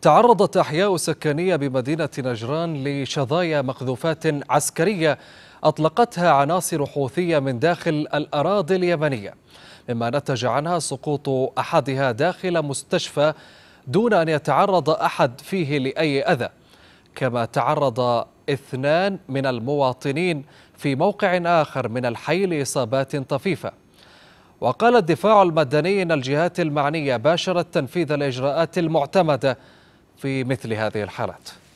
تعرضت أحياء سكانية بمدينة نجران لشظايا مقذوفات عسكرية أطلقتها عناصر حوثية من داخل الأراضي اليمنية مما نتج عنها سقوط أحدها داخل مستشفى دون أن يتعرض أحد فيه لأي أذى كما تعرض اثنان من المواطنين في موقع آخر من الحي لإصابات طفيفة وقال الدفاع المدني أن الجهات المعنية باشرت تنفيذ الإجراءات المعتمدة في مثل هذه الحالات